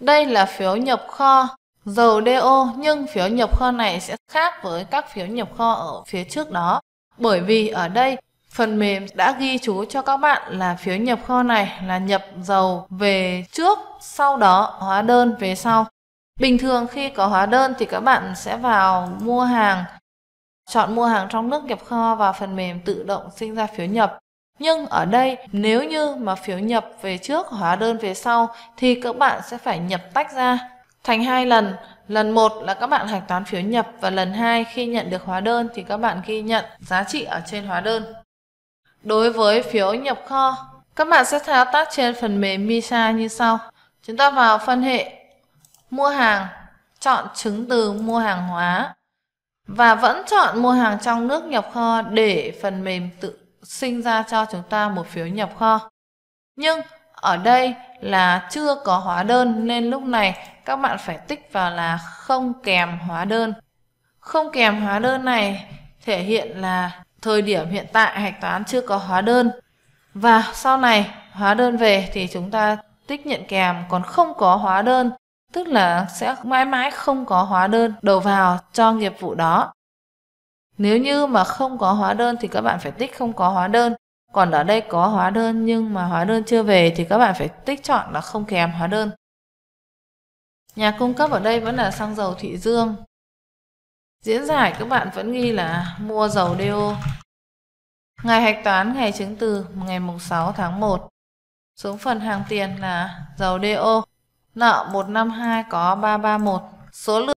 Đây là phiếu nhập kho dầu DO nhưng phiếu nhập kho này sẽ khác với các phiếu nhập kho ở phía trước đó. Bởi vì ở đây phần mềm đã ghi chú cho các bạn là phiếu nhập kho này là nhập dầu về trước, sau đó hóa đơn về sau. Bình thường khi có hóa đơn thì các bạn sẽ vào mua hàng, chọn mua hàng trong nước nhập kho và phần mềm tự động sinh ra phiếu nhập. Nhưng ở đây, nếu như mà phiếu nhập về trước, hóa đơn về sau thì các bạn sẽ phải nhập tách ra thành hai lần. Lần 1 là các bạn hạch toán phiếu nhập và lần 2 khi nhận được hóa đơn thì các bạn ghi nhận giá trị ở trên hóa đơn. Đối với phiếu nhập kho, các bạn sẽ thao tác trên phần mềm MISA như sau. Chúng ta vào phân hệ mua hàng, chọn chứng từ mua hàng hóa và vẫn chọn mua hàng trong nước nhập kho để phần mềm tự sinh ra cho chúng ta một phiếu nhập kho. Nhưng ở đây là chưa có hóa đơn nên lúc này các bạn phải tích vào là không kèm hóa đơn. Không kèm hóa đơn này thể hiện là thời điểm hiện tại hạch toán chưa có hóa đơn. Và sau này hóa đơn về thì chúng ta tích nhận kèm còn không có hóa đơn, tức là sẽ mãi mãi không có hóa đơn đầu vào cho nghiệp vụ đó. Nếu như mà không có hóa đơn thì các bạn phải tích không có hóa đơn. Còn ở đây có hóa đơn nhưng mà hóa đơn chưa về thì các bạn phải tích chọn là không kèm hóa đơn. Nhà cung cấp ở đây vẫn là xăng dầu Thụy Dương. Diễn giải các bạn vẫn ghi là mua dầu DO. Ngày hạch toán ngày chứng từ ngày mùng 6 tháng 1. Xuống phần hàng tiền là dầu DO. Nợ 152 có 331. Số lượng